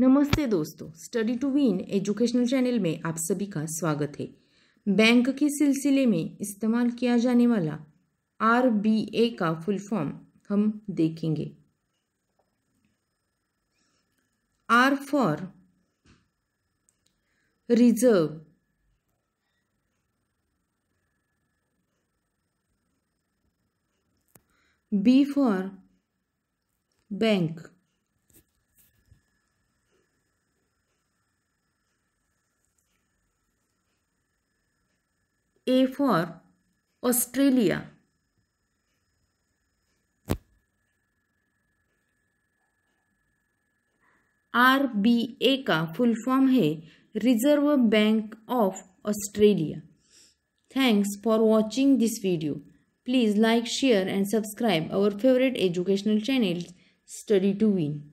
नमस्ते दोस्तों study to win educational channel में आप सभी का स्वागत है बैंक के सिलसिले में इस्तेमाल किया जाने वाला आर बी ए का फुल फॉर्म हम देखेंगे R for reserve B for bank A for Australia. R B A का फुल फॉर्म है reserve bank of Australia thanks for watching this video please like share and subscribe our favourite educational channel study to win